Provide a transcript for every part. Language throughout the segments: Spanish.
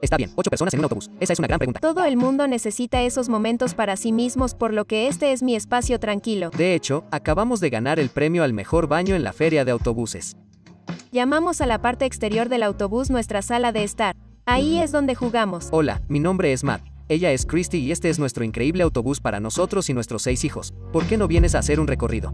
Está bien, ocho personas en un autobús. Esa es una gran pregunta. Todo el mundo necesita esos momentos para sí mismos, por lo que este es mi espacio tranquilo. De hecho, acabamos de ganar el premio al mejor baño en la feria de autobuses. Llamamos a la parte exterior del autobús nuestra sala de estar. Ahí es donde jugamos. Hola, mi nombre es Matt. Ella es Christy y este es nuestro increíble autobús para nosotros y nuestros seis hijos. ¿Por qué no vienes a hacer un recorrido?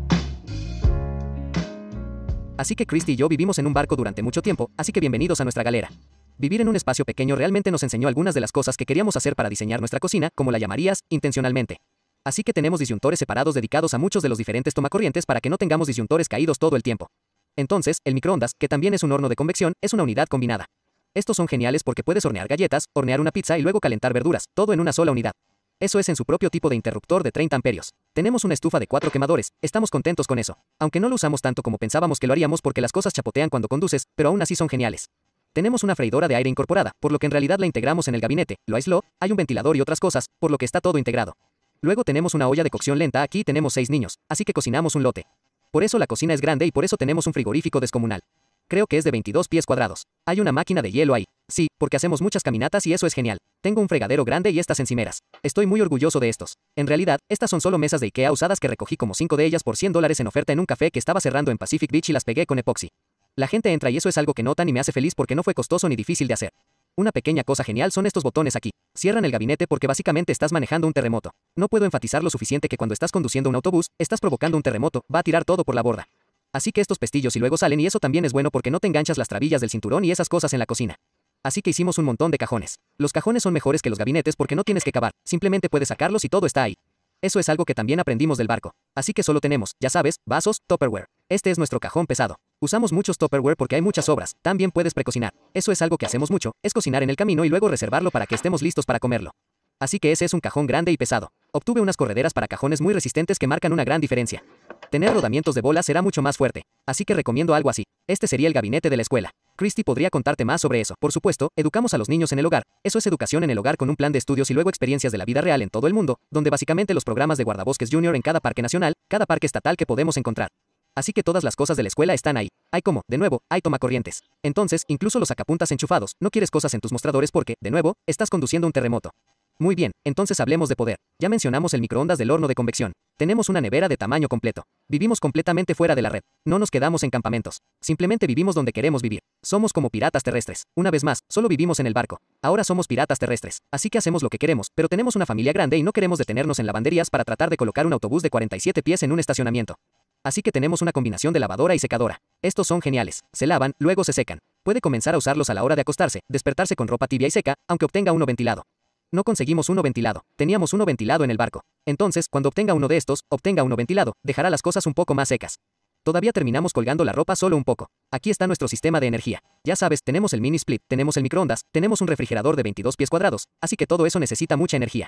Así que Christy y yo vivimos en un barco durante mucho tiempo, así que bienvenidos a nuestra galera. Vivir en un espacio pequeño realmente nos enseñó algunas de las cosas que queríamos hacer para diseñar nuestra cocina, como la llamarías, intencionalmente. Así que tenemos disyuntores separados dedicados a muchos de los diferentes tomacorrientes para que no tengamos disyuntores caídos todo el tiempo. Entonces, el microondas, que también es un horno de convección, es una unidad combinada. Estos son geniales porque puedes hornear galletas, hornear una pizza y luego calentar verduras, todo en una sola unidad. Eso es en su propio tipo de interruptor de 30 amperios. Tenemos una estufa de cuatro quemadores, estamos contentos con eso. Aunque no lo usamos tanto como pensábamos que lo haríamos porque las cosas chapotean cuando conduces, pero aún así son geniales. Tenemos una freidora de aire incorporada, por lo que en realidad la integramos en el gabinete, lo aisló, hay un ventilador y otras cosas, por lo que está todo integrado. Luego tenemos una olla de cocción lenta, aquí tenemos seis niños, así que cocinamos un lote. Por eso la cocina es grande y por eso tenemos un frigorífico descomunal. Creo que es de 22 pies cuadrados. Hay una máquina de hielo ahí. Sí, porque hacemos muchas caminatas y eso es genial. Tengo un fregadero grande y estas encimeras. Estoy muy orgulloso de estos. En realidad, estas son solo mesas de Ikea usadas que recogí como 5 de ellas por 100 dólares en oferta en un café que estaba cerrando en Pacific Beach y las pegué con epoxi. La gente entra y eso es algo que notan y me hace feliz porque no fue costoso ni difícil de hacer. Una pequeña cosa genial son estos botones aquí. Cierran el gabinete porque básicamente estás manejando un terremoto. No puedo enfatizar lo suficiente que cuando estás conduciendo un autobús, estás provocando un terremoto, va a tirar todo por la borda. Así que estos pestillos y luego salen y eso también es bueno porque no te enganchas las trabillas del cinturón y esas cosas en la cocina. Así que hicimos un montón de cajones. Los cajones son mejores que los gabinetes porque no tienes que cavar, simplemente puedes sacarlos y todo está ahí. Eso es algo que también aprendimos del barco. Así que solo tenemos, ya sabes, vasos, Tupperware. Este es nuestro cajón pesado. Usamos muchos Topperware porque hay muchas obras, también puedes precocinar. Eso es algo que hacemos mucho, es cocinar en el camino y luego reservarlo para que estemos listos para comerlo. Así que ese es un cajón grande y pesado. Obtuve unas correderas para cajones muy resistentes que marcan una gran diferencia. Tener rodamientos de bola será mucho más fuerte, así que recomiendo algo así. Este sería el gabinete de la escuela. Christy podría contarte más sobre eso. Por supuesto, educamos a los niños en el hogar. Eso es educación en el hogar con un plan de estudios y luego experiencias de la vida real en todo el mundo, donde básicamente los programas de guardabosques junior en cada parque nacional, cada parque estatal que podemos encontrar. Así que todas las cosas de la escuela están ahí. Hay como, de nuevo, hay tomacorrientes. Entonces, incluso los acapuntas enchufados, no quieres cosas en tus mostradores porque, de nuevo, estás conduciendo un terremoto. Muy bien, entonces hablemos de poder. Ya mencionamos el microondas del horno de convección. Tenemos una nevera de tamaño completo. Vivimos completamente fuera de la red. No nos quedamos en campamentos. Simplemente vivimos donde queremos vivir. Somos como piratas terrestres. Una vez más, solo vivimos en el barco. Ahora somos piratas terrestres. Así que hacemos lo que queremos, pero tenemos una familia grande y no queremos detenernos en lavanderías para tratar de colocar un autobús de 47 pies en un estacionamiento. Así que tenemos una combinación de lavadora y secadora. Estos son geniales. Se lavan, luego se secan. Puede comenzar a usarlos a la hora de acostarse, despertarse con ropa tibia y seca, aunque obtenga uno ventilado. No conseguimos uno ventilado, teníamos uno ventilado en el barco. Entonces, cuando obtenga uno de estos, obtenga uno ventilado, dejará las cosas un poco más secas. Todavía terminamos colgando la ropa solo un poco. Aquí está nuestro sistema de energía. Ya sabes, tenemos el mini split, tenemos el microondas, tenemos un refrigerador de 22 pies cuadrados, así que todo eso necesita mucha energía.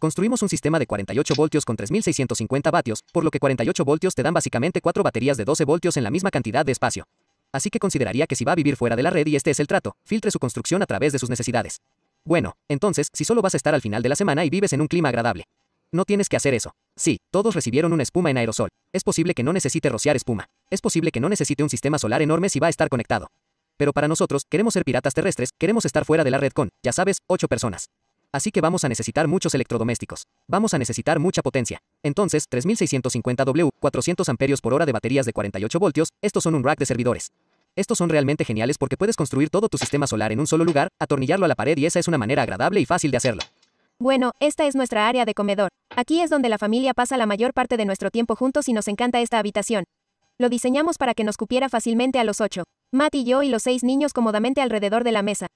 Construimos un sistema de 48 voltios con 3650 vatios, por lo que 48 voltios te dan básicamente 4 baterías de 12 voltios en la misma cantidad de espacio. Así que consideraría que si va a vivir fuera de la red y este es el trato, filtre su construcción a través de sus necesidades. Bueno, entonces, si solo vas a estar al final de la semana y vives en un clima agradable. No tienes que hacer eso. Sí, todos recibieron una espuma en aerosol. Es posible que no necesite rociar espuma. Es posible que no necesite un sistema solar enorme si va a estar conectado. Pero para nosotros, queremos ser piratas terrestres, queremos estar fuera de la red con, ya sabes, 8 personas. Así que vamos a necesitar muchos electrodomésticos. Vamos a necesitar mucha potencia. Entonces, 3650W, 400 amperios por hora de baterías de 48 voltios, estos son un rack de servidores. Estos son realmente geniales porque puedes construir todo tu sistema solar en un solo lugar, atornillarlo a la pared y esa es una manera agradable y fácil de hacerlo. Bueno, esta es nuestra área de comedor. Aquí es donde la familia pasa la mayor parte de nuestro tiempo juntos y nos encanta esta habitación. Lo diseñamos para que nos cupiera fácilmente a los 8. Matt y yo y los seis niños cómodamente alrededor de la mesa.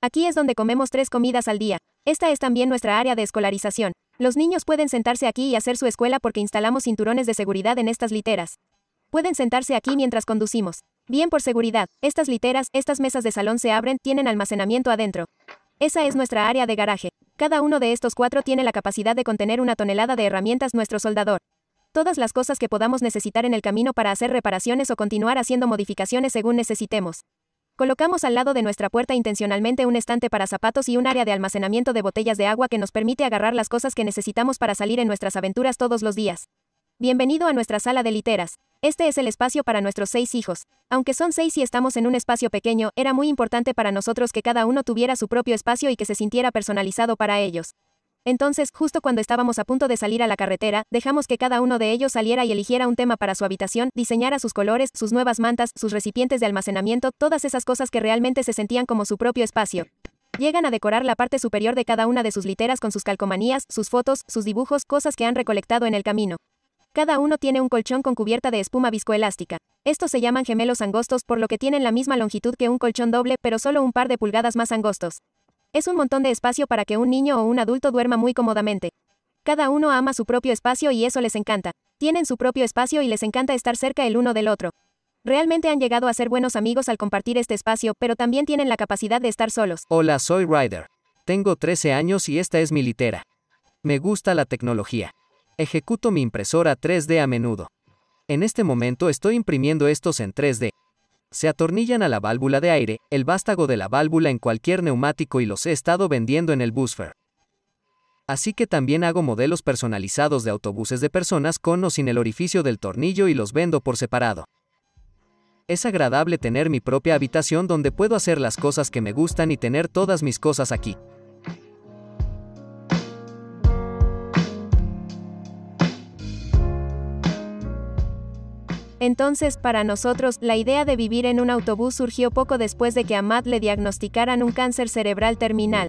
Aquí es donde comemos tres comidas al día. Esta es también nuestra área de escolarización. Los niños pueden sentarse aquí y hacer su escuela porque instalamos cinturones de seguridad en estas literas. Pueden sentarse aquí mientras conducimos. Bien por seguridad, estas literas, estas mesas de salón se abren, tienen almacenamiento adentro. Esa es nuestra área de garaje. Cada uno de estos cuatro tiene la capacidad de contener una tonelada de herramientas nuestro soldador. Todas las cosas que podamos necesitar en el camino para hacer reparaciones o continuar haciendo modificaciones según necesitemos. Colocamos al lado de nuestra puerta intencionalmente un estante para zapatos y un área de almacenamiento de botellas de agua que nos permite agarrar las cosas que necesitamos para salir en nuestras aventuras todos los días. Bienvenido a nuestra sala de literas. Este es el espacio para nuestros seis hijos. Aunque son seis y estamos en un espacio pequeño, era muy importante para nosotros que cada uno tuviera su propio espacio y que se sintiera personalizado para ellos. Entonces, justo cuando estábamos a punto de salir a la carretera, dejamos que cada uno de ellos saliera y eligiera un tema para su habitación, diseñara sus colores, sus nuevas mantas, sus recipientes de almacenamiento, todas esas cosas que realmente se sentían como su propio espacio. Llegan a decorar la parte superior de cada una de sus literas con sus calcomanías, sus fotos, sus dibujos, cosas que han recolectado en el camino. Cada uno tiene un colchón con cubierta de espuma viscoelástica. Estos se llaman gemelos angostos por lo que tienen la misma longitud que un colchón doble, pero solo un par de pulgadas más angostos. Es un montón de espacio para que un niño o un adulto duerma muy cómodamente. Cada uno ama su propio espacio y eso les encanta. Tienen su propio espacio y les encanta estar cerca el uno del otro. Realmente han llegado a ser buenos amigos al compartir este espacio, pero también tienen la capacidad de estar solos. Hola, soy Ryder. Tengo 13 años y esta es mi litera. Me gusta la tecnología. Ejecuto mi impresora 3D a menudo. En este momento estoy imprimiendo estos en 3D se atornillan a la válvula de aire, el vástago de la válvula en cualquier neumático y los he estado vendiendo en el Busfer. Así que también hago modelos personalizados de autobuses de personas con o sin el orificio del tornillo y los vendo por separado. Es agradable tener mi propia habitación donde puedo hacer las cosas que me gustan y tener todas mis cosas aquí. Entonces, para nosotros, la idea de vivir en un autobús surgió poco después de que a Matt le diagnosticaran un cáncer cerebral terminal.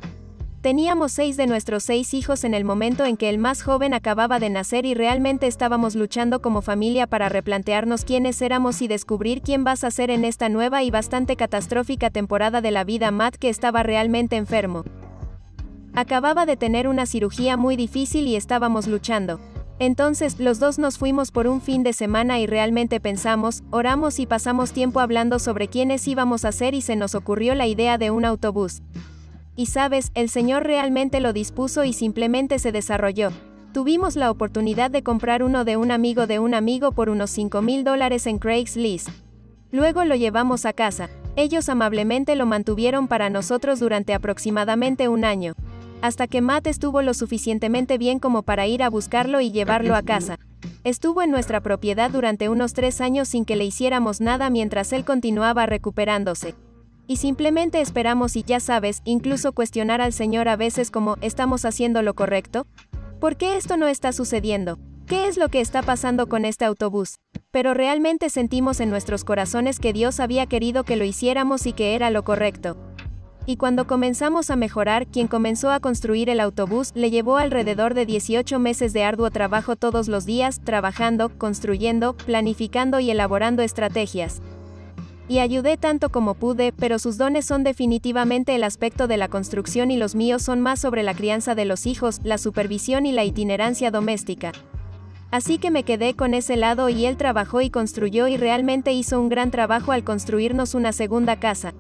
Teníamos seis de nuestros seis hijos en el momento en que el más joven acababa de nacer y realmente estábamos luchando como familia para replantearnos quiénes éramos y descubrir quién vas a ser en esta nueva y bastante catastrófica temporada de la vida Matt que estaba realmente enfermo. Acababa de tener una cirugía muy difícil y estábamos luchando. Entonces, los dos nos fuimos por un fin de semana y realmente pensamos, oramos y pasamos tiempo hablando sobre quiénes íbamos a ser y se nos ocurrió la idea de un autobús. Y sabes, el Señor realmente lo dispuso y simplemente se desarrolló. Tuvimos la oportunidad de comprar uno de un amigo de un amigo por unos 5 mil dólares en Craigslist. Luego lo llevamos a casa. Ellos amablemente lo mantuvieron para nosotros durante aproximadamente un año hasta que Matt estuvo lo suficientemente bien como para ir a buscarlo y llevarlo a casa. Estuvo en nuestra propiedad durante unos tres años sin que le hiciéramos nada mientras él continuaba recuperándose. Y simplemente esperamos y ya sabes, incluso cuestionar al Señor a veces como, ¿estamos haciendo lo correcto? ¿Por qué esto no está sucediendo? ¿Qué es lo que está pasando con este autobús? Pero realmente sentimos en nuestros corazones que Dios había querido que lo hiciéramos y que era lo correcto y cuando comenzamos a mejorar, quien comenzó a construir el autobús le llevó alrededor de 18 meses de arduo trabajo todos los días, trabajando, construyendo, planificando y elaborando estrategias. Y ayudé tanto como pude, pero sus dones son definitivamente el aspecto de la construcción y los míos son más sobre la crianza de los hijos, la supervisión y la itinerancia doméstica. Así que me quedé con ese lado y él trabajó y construyó y realmente hizo un gran trabajo al construirnos una segunda casa.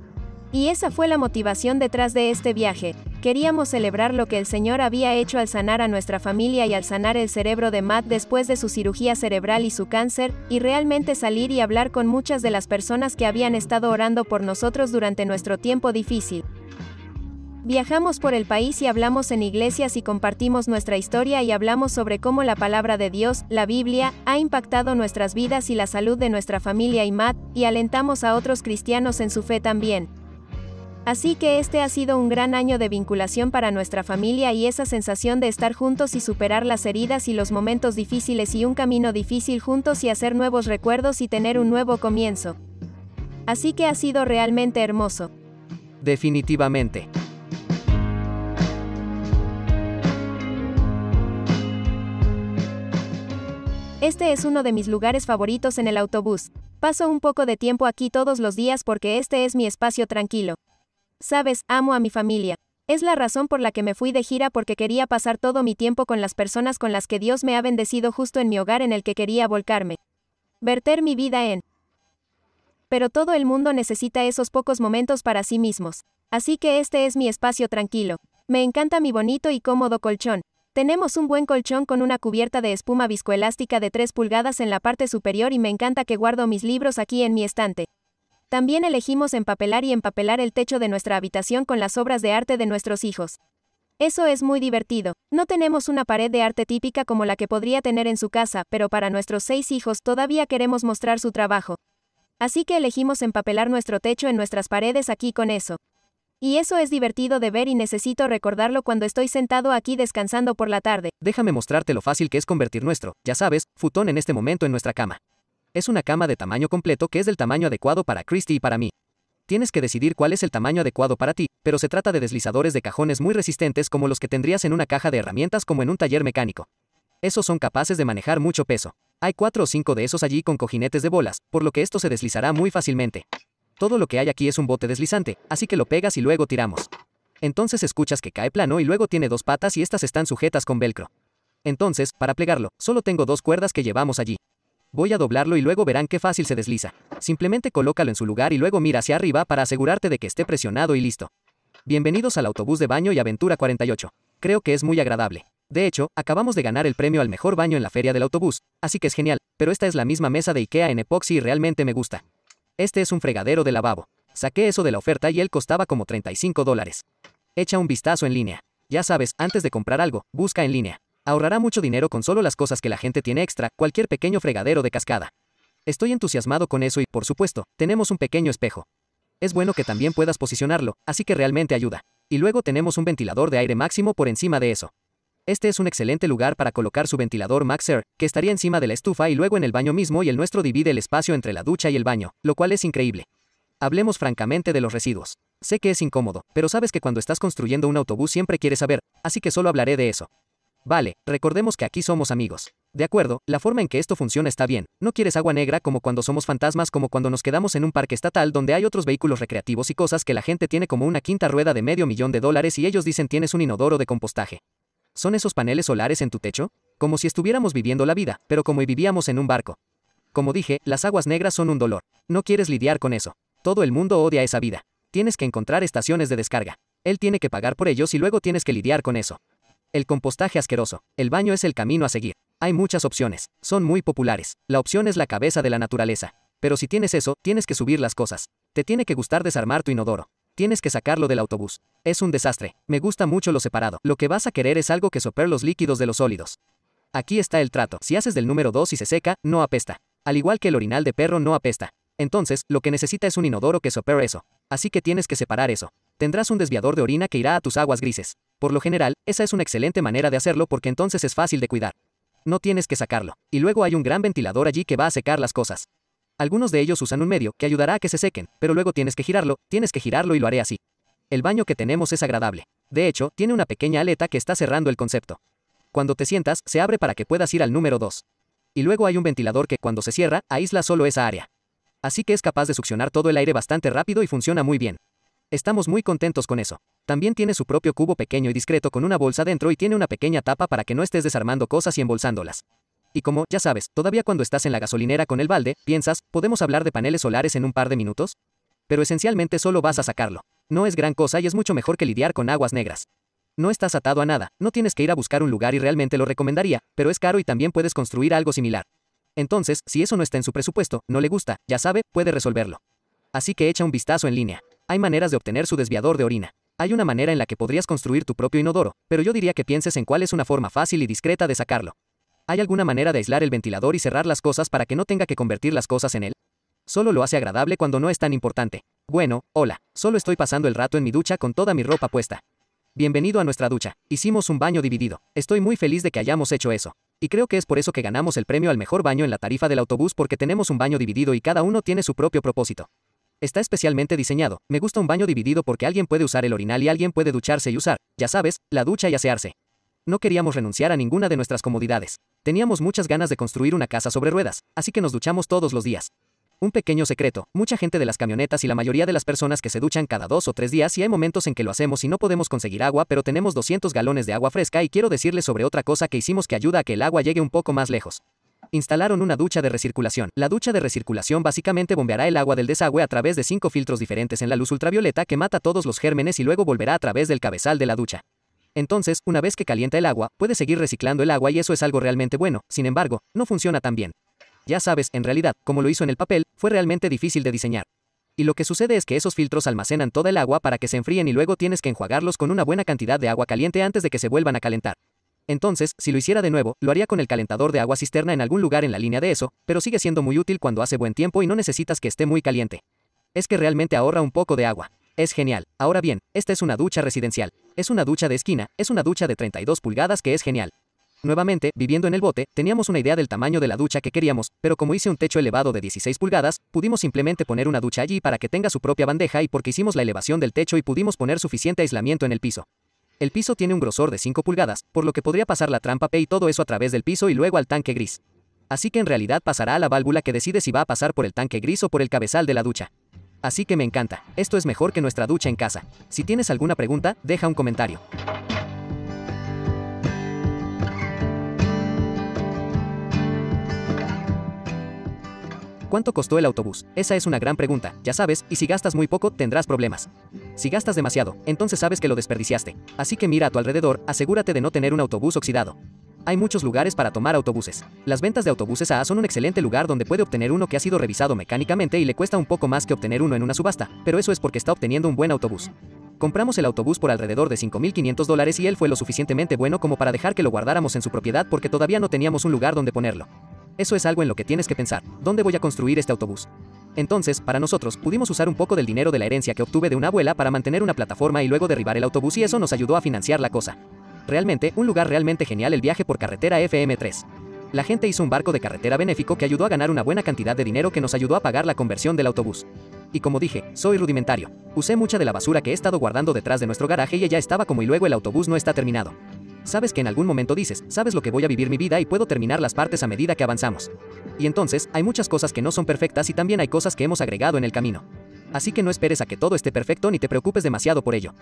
Y esa fue la motivación detrás de este viaje. Queríamos celebrar lo que el Señor había hecho al sanar a nuestra familia y al sanar el cerebro de Matt después de su cirugía cerebral y su cáncer, y realmente salir y hablar con muchas de las personas que habían estado orando por nosotros durante nuestro tiempo difícil. Viajamos por el país y hablamos en iglesias y compartimos nuestra historia y hablamos sobre cómo la palabra de Dios, la Biblia, ha impactado nuestras vidas y la salud de nuestra familia y Matt, y alentamos a otros cristianos en su fe también. Así que este ha sido un gran año de vinculación para nuestra familia y esa sensación de estar juntos y superar las heridas y los momentos difíciles y un camino difícil juntos y hacer nuevos recuerdos y tener un nuevo comienzo. Así que ha sido realmente hermoso. Definitivamente. Este es uno de mis lugares favoritos en el autobús. Paso un poco de tiempo aquí todos los días porque este es mi espacio tranquilo. Sabes, amo a mi familia. Es la razón por la que me fui de gira porque quería pasar todo mi tiempo con las personas con las que Dios me ha bendecido justo en mi hogar en el que quería volcarme. Verter mi vida en. Pero todo el mundo necesita esos pocos momentos para sí mismos. Así que este es mi espacio tranquilo. Me encanta mi bonito y cómodo colchón. Tenemos un buen colchón con una cubierta de espuma viscoelástica de 3 pulgadas en la parte superior y me encanta que guardo mis libros aquí en mi estante. También elegimos empapelar y empapelar el techo de nuestra habitación con las obras de arte de nuestros hijos. Eso es muy divertido. No tenemos una pared de arte típica como la que podría tener en su casa, pero para nuestros seis hijos todavía queremos mostrar su trabajo. Así que elegimos empapelar nuestro techo en nuestras paredes aquí con eso. Y eso es divertido de ver y necesito recordarlo cuando estoy sentado aquí descansando por la tarde. Déjame mostrarte lo fácil que es convertir nuestro, ya sabes, futón en este momento en nuestra cama. Es una cama de tamaño completo que es del tamaño adecuado para Christy y para mí. Tienes que decidir cuál es el tamaño adecuado para ti, pero se trata de deslizadores de cajones muy resistentes como los que tendrías en una caja de herramientas como en un taller mecánico. Esos son capaces de manejar mucho peso. Hay cuatro o cinco de esos allí con cojinetes de bolas, por lo que esto se deslizará muy fácilmente. Todo lo que hay aquí es un bote deslizante, así que lo pegas y luego tiramos. Entonces escuchas que cae plano y luego tiene dos patas y estas están sujetas con velcro. Entonces, para plegarlo, solo tengo dos cuerdas que llevamos allí. Voy a doblarlo y luego verán qué fácil se desliza. Simplemente colócalo en su lugar y luego mira hacia arriba para asegurarte de que esté presionado y listo. Bienvenidos al autobús de baño y aventura 48. Creo que es muy agradable. De hecho, acabamos de ganar el premio al mejor baño en la feria del autobús, así que es genial, pero esta es la misma mesa de Ikea en epoxi y realmente me gusta. Este es un fregadero de lavabo. Saqué eso de la oferta y él costaba como 35 dólares. Echa un vistazo en línea. Ya sabes, antes de comprar algo, busca en línea. Ahorrará mucho dinero con solo las cosas que la gente tiene extra, cualquier pequeño fregadero de cascada. Estoy entusiasmado con eso y, por supuesto, tenemos un pequeño espejo. Es bueno que también puedas posicionarlo, así que realmente ayuda. Y luego tenemos un ventilador de aire máximo por encima de eso. Este es un excelente lugar para colocar su ventilador Maxer, que estaría encima de la estufa y luego en el baño mismo y el nuestro divide el espacio entre la ducha y el baño, lo cual es increíble. Hablemos francamente de los residuos. Sé que es incómodo, pero sabes que cuando estás construyendo un autobús siempre quieres saber, así que solo hablaré de eso. Vale, recordemos que aquí somos amigos. De acuerdo, la forma en que esto funciona está bien. No quieres agua negra como cuando somos fantasmas, como cuando nos quedamos en un parque estatal donde hay otros vehículos recreativos y cosas que la gente tiene como una quinta rueda de medio millón de dólares y ellos dicen tienes un inodoro de compostaje. ¿Son esos paneles solares en tu techo? Como si estuviéramos viviendo la vida, pero como vivíamos en un barco. Como dije, las aguas negras son un dolor. No quieres lidiar con eso. Todo el mundo odia esa vida. Tienes que encontrar estaciones de descarga. Él tiene que pagar por ellos y luego tienes que lidiar con eso. El compostaje asqueroso. El baño es el camino a seguir. Hay muchas opciones, son muy populares. La opción es la cabeza de la naturaleza. Pero si tienes eso, tienes que subir las cosas. Te tiene que gustar desarmar tu inodoro. Tienes que sacarlo del autobús. Es un desastre. Me gusta mucho lo separado. Lo que vas a querer es algo que soper los líquidos de los sólidos. Aquí está el trato. Si haces del número 2 y se seca, no apesta. Al igual que el orinal de perro no apesta. Entonces, lo que necesita es un inodoro que sopere eso. Así que tienes que separar eso. Tendrás un desviador de orina que irá a tus aguas grises. Por lo general, esa es una excelente manera de hacerlo porque entonces es fácil de cuidar. No tienes que sacarlo. Y luego hay un gran ventilador allí que va a secar las cosas. Algunos de ellos usan un medio que ayudará a que se sequen, pero luego tienes que girarlo, tienes que girarlo y lo haré así. El baño que tenemos es agradable. De hecho, tiene una pequeña aleta que está cerrando el concepto. Cuando te sientas, se abre para que puedas ir al número 2. Y luego hay un ventilador que, cuando se cierra, aísla solo esa área. Así que es capaz de succionar todo el aire bastante rápido y funciona muy bien. Estamos muy contentos con eso. También tiene su propio cubo pequeño y discreto con una bolsa dentro y tiene una pequeña tapa para que no estés desarmando cosas y embolsándolas. Y como, ya sabes, todavía cuando estás en la gasolinera con el balde, piensas, ¿podemos hablar de paneles solares en un par de minutos? Pero esencialmente solo vas a sacarlo. No es gran cosa y es mucho mejor que lidiar con aguas negras. No estás atado a nada, no tienes que ir a buscar un lugar y realmente lo recomendaría, pero es caro y también puedes construir algo similar. Entonces, si eso no está en su presupuesto, no le gusta, ya sabe, puede resolverlo. Así que echa un vistazo en línea. Hay maneras de obtener su desviador de orina. Hay una manera en la que podrías construir tu propio inodoro, pero yo diría que pienses en cuál es una forma fácil y discreta de sacarlo. ¿Hay alguna manera de aislar el ventilador y cerrar las cosas para que no tenga que convertir las cosas en él? Solo lo hace agradable cuando no es tan importante. Bueno, hola, solo estoy pasando el rato en mi ducha con toda mi ropa puesta. Bienvenido a nuestra ducha. Hicimos un baño dividido. Estoy muy feliz de que hayamos hecho eso. Y creo que es por eso que ganamos el premio al mejor baño en la tarifa del autobús porque tenemos un baño dividido y cada uno tiene su propio propósito. Está especialmente diseñado. Me gusta un baño dividido porque alguien puede usar el orinal y alguien puede ducharse y usar, ya sabes, la ducha y asearse. No queríamos renunciar a ninguna de nuestras comodidades. Teníamos muchas ganas de construir una casa sobre ruedas, así que nos duchamos todos los días. Un pequeño secreto, mucha gente de las camionetas y la mayoría de las personas que se duchan cada dos o tres días y hay momentos en que lo hacemos y no podemos conseguir agua, pero tenemos 200 galones de agua fresca y quiero decirles sobre otra cosa que hicimos que ayuda a que el agua llegue un poco más lejos instalaron una ducha de recirculación. La ducha de recirculación básicamente bombeará el agua del desagüe a través de cinco filtros diferentes en la luz ultravioleta que mata todos los gérmenes y luego volverá a través del cabezal de la ducha. Entonces, una vez que calienta el agua, puede seguir reciclando el agua y eso es algo realmente bueno, sin embargo, no funciona tan bien. Ya sabes, en realidad, como lo hizo en el papel, fue realmente difícil de diseñar. Y lo que sucede es que esos filtros almacenan toda el agua para que se enfríen y luego tienes que enjuagarlos con una buena cantidad de agua caliente antes de que se vuelvan a calentar. Entonces, si lo hiciera de nuevo, lo haría con el calentador de agua cisterna en algún lugar en la línea de eso, pero sigue siendo muy útil cuando hace buen tiempo y no necesitas que esté muy caliente. Es que realmente ahorra un poco de agua. Es genial. Ahora bien, esta es una ducha residencial. Es una ducha de esquina, es una ducha de 32 pulgadas que es genial. Nuevamente, viviendo en el bote, teníamos una idea del tamaño de la ducha que queríamos, pero como hice un techo elevado de 16 pulgadas, pudimos simplemente poner una ducha allí para que tenga su propia bandeja y porque hicimos la elevación del techo y pudimos poner suficiente aislamiento en el piso. El piso tiene un grosor de 5 pulgadas, por lo que podría pasar la trampa P y todo eso a través del piso y luego al tanque gris. Así que en realidad pasará a la válvula que decide si va a pasar por el tanque gris o por el cabezal de la ducha. Así que me encanta, esto es mejor que nuestra ducha en casa. Si tienes alguna pregunta, deja un comentario. ¿Cuánto costó el autobús? Esa es una gran pregunta, ya sabes, y si gastas muy poco, tendrás problemas. Si gastas demasiado, entonces sabes que lo desperdiciaste. Así que mira a tu alrededor, asegúrate de no tener un autobús oxidado. Hay muchos lugares para tomar autobuses. Las ventas de autobuses AA son un excelente lugar donde puede obtener uno que ha sido revisado mecánicamente y le cuesta un poco más que obtener uno en una subasta, pero eso es porque está obteniendo un buen autobús. Compramos el autobús por alrededor de 5.500 dólares y él fue lo suficientemente bueno como para dejar que lo guardáramos en su propiedad porque todavía no teníamos un lugar donde ponerlo. Eso es algo en lo que tienes que pensar. ¿Dónde voy a construir este autobús? Entonces, para nosotros, pudimos usar un poco del dinero de la herencia que obtuve de una abuela para mantener una plataforma y luego derribar el autobús y eso nos ayudó a financiar la cosa. Realmente, un lugar realmente genial el viaje por carretera FM3. La gente hizo un barco de carretera benéfico que ayudó a ganar una buena cantidad de dinero que nos ayudó a pagar la conversión del autobús. Y como dije, soy rudimentario. Usé mucha de la basura que he estado guardando detrás de nuestro garaje y ella estaba como y luego el autobús no está terminado sabes que en algún momento dices, sabes lo que voy a vivir mi vida y puedo terminar las partes a medida que avanzamos. Y entonces, hay muchas cosas que no son perfectas y también hay cosas que hemos agregado en el camino. Así que no esperes a que todo esté perfecto ni te preocupes demasiado por ello.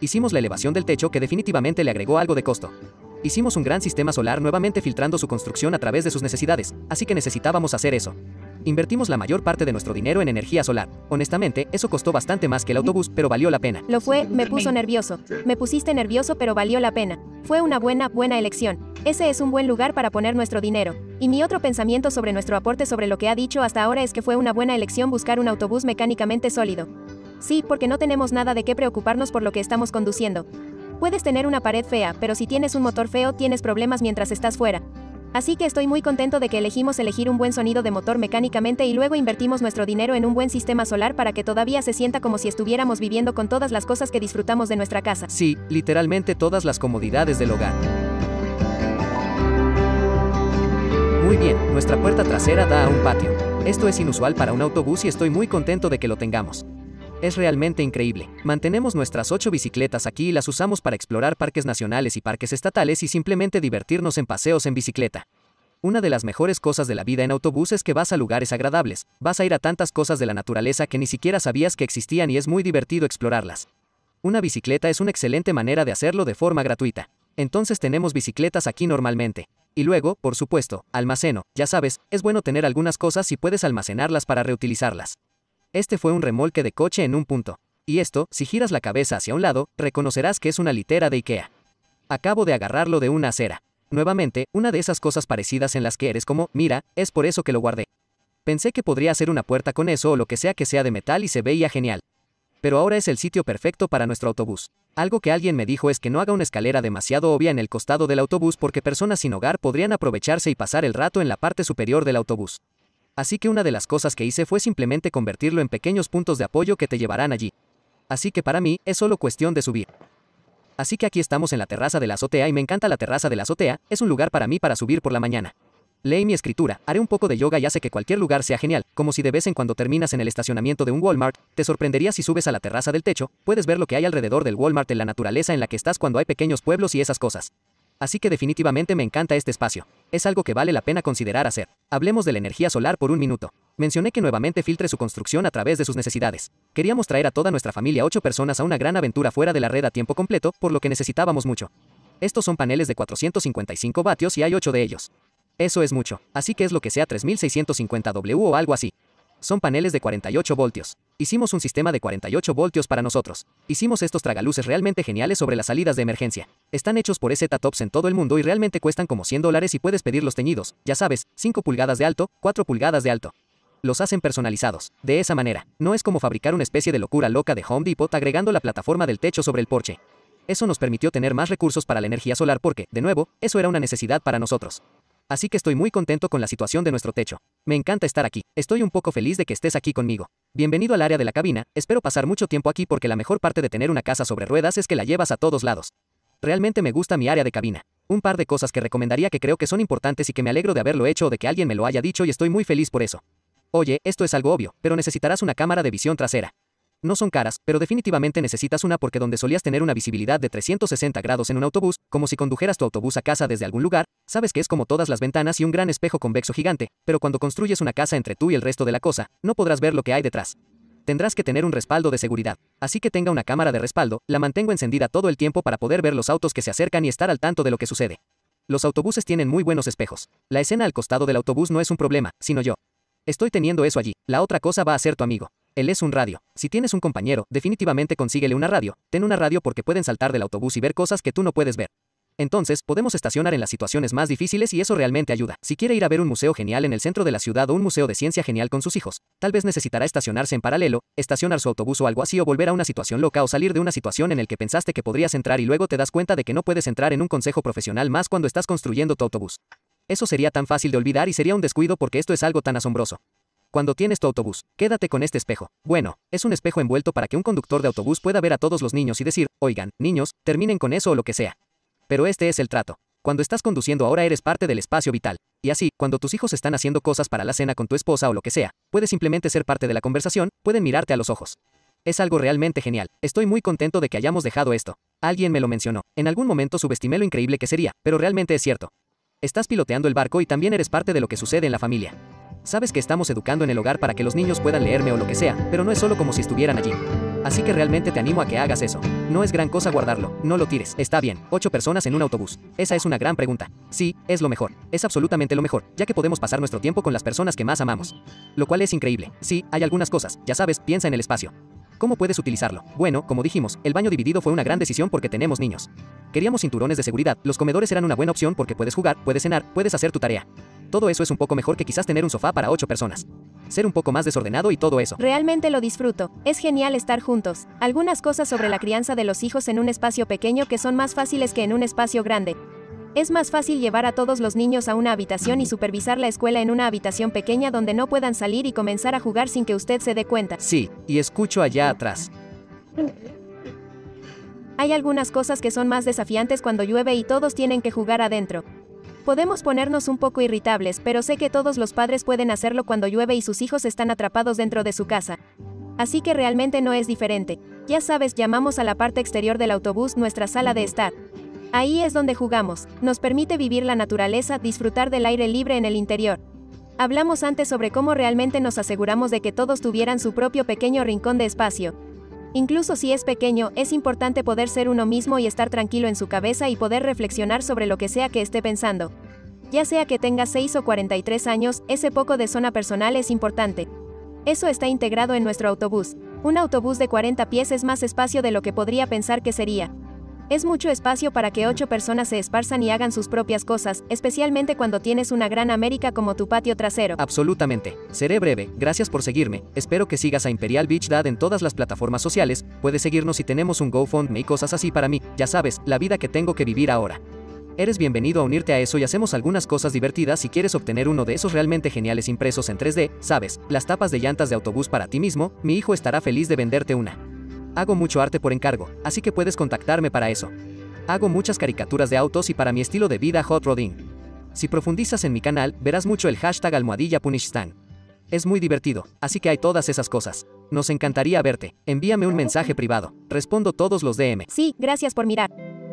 Hicimos la elevación del techo que definitivamente le agregó algo de costo. Hicimos un gran sistema solar nuevamente filtrando su construcción a través de sus necesidades, así que necesitábamos hacer eso. Invertimos la mayor parte de nuestro dinero en energía solar. Honestamente, eso costó bastante más que el autobús, pero valió la pena. Lo fue, me puso nervioso. Me pusiste nervioso, pero valió la pena. Fue una buena, buena elección. Ese es un buen lugar para poner nuestro dinero. Y mi otro pensamiento sobre nuestro aporte sobre lo que ha dicho hasta ahora es que fue una buena elección buscar un autobús mecánicamente sólido. Sí, porque no tenemos nada de qué preocuparnos por lo que estamos conduciendo. Puedes tener una pared fea, pero si tienes un motor feo tienes problemas mientras estás fuera. Así que estoy muy contento de que elegimos elegir un buen sonido de motor mecánicamente y luego invertimos nuestro dinero en un buen sistema solar para que todavía se sienta como si estuviéramos viviendo con todas las cosas que disfrutamos de nuestra casa. Sí, literalmente todas las comodidades del hogar. Muy bien, nuestra puerta trasera da a un patio. Esto es inusual para un autobús y estoy muy contento de que lo tengamos. Es realmente increíble. Mantenemos nuestras ocho bicicletas aquí y las usamos para explorar parques nacionales y parques estatales y simplemente divertirnos en paseos en bicicleta. Una de las mejores cosas de la vida en autobús es que vas a lugares agradables, vas a ir a tantas cosas de la naturaleza que ni siquiera sabías que existían y es muy divertido explorarlas. Una bicicleta es una excelente manera de hacerlo de forma gratuita. Entonces tenemos bicicletas aquí normalmente. Y luego, por supuesto, almaceno, ya sabes, es bueno tener algunas cosas si puedes almacenarlas para reutilizarlas. Este fue un remolque de coche en un punto. Y esto, si giras la cabeza hacia un lado, reconocerás que es una litera de Ikea. Acabo de agarrarlo de una acera. Nuevamente, una de esas cosas parecidas en las que eres como, mira, es por eso que lo guardé. Pensé que podría hacer una puerta con eso o lo que sea que sea de metal y se veía genial. Pero ahora es el sitio perfecto para nuestro autobús. Algo que alguien me dijo es que no haga una escalera demasiado obvia en el costado del autobús porque personas sin hogar podrían aprovecharse y pasar el rato en la parte superior del autobús. Así que una de las cosas que hice fue simplemente convertirlo en pequeños puntos de apoyo que te llevarán allí. Así que para mí es solo cuestión de subir. Así que aquí estamos en la terraza de la azotea y me encanta la terraza de la azotea, es un lugar para mí para subir por la mañana. Leí mi escritura, haré un poco de yoga y hace que cualquier lugar sea genial, como si de vez en cuando terminas en el estacionamiento de un Walmart, te sorprendería si subes a la terraza del techo, puedes ver lo que hay alrededor del Walmart en la naturaleza en la que estás cuando hay pequeños pueblos y esas cosas. Así que definitivamente me encanta este espacio. Es algo que vale la pena considerar hacer. Hablemos de la energía solar por un minuto. Mencioné que nuevamente filtre su construcción a través de sus necesidades. Queríamos traer a toda nuestra familia 8 personas a una gran aventura fuera de la red a tiempo completo, por lo que necesitábamos mucho. Estos son paneles de 455 vatios y hay 8 de ellos. Eso es mucho, así que es lo que sea 3650W o algo así. Son paneles de 48 voltios. Hicimos un sistema de 48 voltios para nosotros. Hicimos estos tragaluces realmente geniales sobre las salidas de emergencia. Están hechos por Zeta Tops en todo el mundo y realmente cuestan como 100 dólares y puedes pedirlos teñidos, ya sabes, 5 pulgadas de alto, 4 pulgadas de alto los hacen personalizados. De esa manera, no es como fabricar una especie de locura loca de Home Depot agregando la plataforma del techo sobre el porche. Eso nos permitió tener más recursos para la energía solar porque, de nuevo, eso era una necesidad para nosotros. Así que estoy muy contento con la situación de nuestro techo. Me encanta estar aquí. Estoy un poco feliz de que estés aquí conmigo. Bienvenido al área de la cabina. Espero pasar mucho tiempo aquí porque la mejor parte de tener una casa sobre ruedas es que la llevas a todos lados. Realmente me gusta mi área de cabina. Un par de cosas que recomendaría que creo que son importantes y que me alegro de haberlo hecho o de que alguien me lo haya dicho y estoy muy feliz por eso. Oye, esto es algo obvio, pero necesitarás una cámara de visión trasera no son caras, pero definitivamente necesitas una porque donde solías tener una visibilidad de 360 grados en un autobús, como si condujeras tu autobús a casa desde algún lugar, sabes que es como todas las ventanas y un gran espejo convexo gigante, pero cuando construyes una casa entre tú y el resto de la cosa, no podrás ver lo que hay detrás. Tendrás que tener un respaldo de seguridad, así que tenga una cámara de respaldo, la mantengo encendida todo el tiempo para poder ver los autos que se acercan y estar al tanto de lo que sucede. Los autobuses tienen muy buenos espejos. La escena al costado del autobús no es un problema, sino yo. Estoy teniendo eso allí, la otra cosa va a ser tu amigo. Él es un radio. Si tienes un compañero, definitivamente consíguele una radio. Ten una radio porque pueden saltar del autobús y ver cosas que tú no puedes ver. Entonces, podemos estacionar en las situaciones más difíciles y eso realmente ayuda. Si quiere ir a ver un museo genial en el centro de la ciudad o un museo de ciencia genial con sus hijos, tal vez necesitará estacionarse en paralelo, estacionar su autobús o algo así o volver a una situación loca o salir de una situación en el que pensaste que podrías entrar y luego te das cuenta de que no puedes entrar en un consejo profesional más cuando estás construyendo tu autobús. Eso sería tan fácil de olvidar y sería un descuido porque esto es algo tan asombroso. Cuando tienes tu autobús, quédate con este espejo. Bueno, es un espejo envuelto para que un conductor de autobús pueda ver a todos los niños y decir, oigan, niños, terminen con eso o lo que sea. Pero este es el trato. Cuando estás conduciendo ahora eres parte del espacio vital. Y así, cuando tus hijos están haciendo cosas para la cena con tu esposa o lo que sea, puedes simplemente ser parte de la conversación, pueden mirarte a los ojos. Es algo realmente genial. Estoy muy contento de que hayamos dejado esto. Alguien me lo mencionó. En algún momento subestimé lo increíble que sería, pero realmente es cierto. Estás piloteando el barco y también eres parte de lo que sucede en la familia. Sabes que estamos educando en el hogar para que los niños puedan leerme o lo que sea, pero no es solo como si estuvieran allí. Así que realmente te animo a que hagas eso. No es gran cosa guardarlo, no lo tires. Está bien, ocho personas en un autobús. Esa es una gran pregunta. Sí, es lo mejor. Es absolutamente lo mejor, ya que podemos pasar nuestro tiempo con las personas que más amamos. Lo cual es increíble. Sí, hay algunas cosas, ya sabes, piensa en el espacio. ¿Cómo puedes utilizarlo? Bueno, como dijimos, el baño dividido fue una gran decisión porque tenemos niños. Queríamos cinturones de seguridad, los comedores eran una buena opción porque puedes jugar, puedes cenar, puedes hacer tu tarea. Todo eso es un poco mejor que quizás tener un sofá para ocho personas. Ser un poco más desordenado y todo eso. Realmente lo disfruto. Es genial estar juntos. Algunas cosas sobre la crianza de los hijos en un espacio pequeño que son más fáciles que en un espacio grande. Es más fácil llevar a todos los niños a una habitación y supervisar la escuela en una habitación pequeña donde no puedan salir y comenzar a jugar sin que usted se dé cuenta. Sí, y escucho allá atrás. Hay algunas cosas que son más desafiantes cuando llueve y todos tienen que jugar adentro. Podemos ponernos un poco irritables, pero sé que todos los padres pueden hacerlo cuando llueve y sus hijos están atrapados dentro de su casa. Así que realmente no es diferente. Ya sabes, llamamos a la parte exterior del autobús nuestra sala de estar. Ahí es donde jugamos, nos permite vivir la naturaleza, disfrutar del aire libre en el interior. Hablamos antes sobre cómo realmente nos aseguramos de que todos tuvieran su propio pequeño rincón de espacio, Incluso si es pequeño, es importante poder ser uno mismo y estar tranquilo en su cabeza y poder reflexionar sobre lo que sea que esté pensando. Ya sea que tenga 6 o 43 años, ese poco de zona personal es importante. Eso está integrado en nuestro autobús. Un autobús de 40 pies es más espacio de lo que podría pensar que sería. Es mucho espacio para que ocho personas se esparzan y hagan sus propias cosas, especialmente cuando tienes una gran América como tu patio trasero. Absolutamente. Seré breve, gracias por seguirme. Espero que sigas a Imperial Beach Dad en todas las plataformas sociales. Puedes seguirnos si tenemos un GoFundMe y cosas así para mí. Ya sabes, la vida que tengo que vivir ahora. Eres bienvenido a unirte a eso y hacemos algunas cosas divertidas si quieres obtener uno de esos realmente geniales impresos en 3D, sabes, las tapas de llantas de autobús para ti mismo, mi hijo estará feliz de venderte una. Hago mucho arte por encargo, así que puedes contactarme para eso. Hago muchas caricaturas de autos y para mi estilo de vida hot rodding. Si profundizas en mi canal, verás mucho el hashtag almohadilla punishstan. Es muy divertido, así que hay todas esas cosas. Nos encantaría verte. Envíame un mensaje privado. Respondo todos los DM. Sí, gracias por mirar.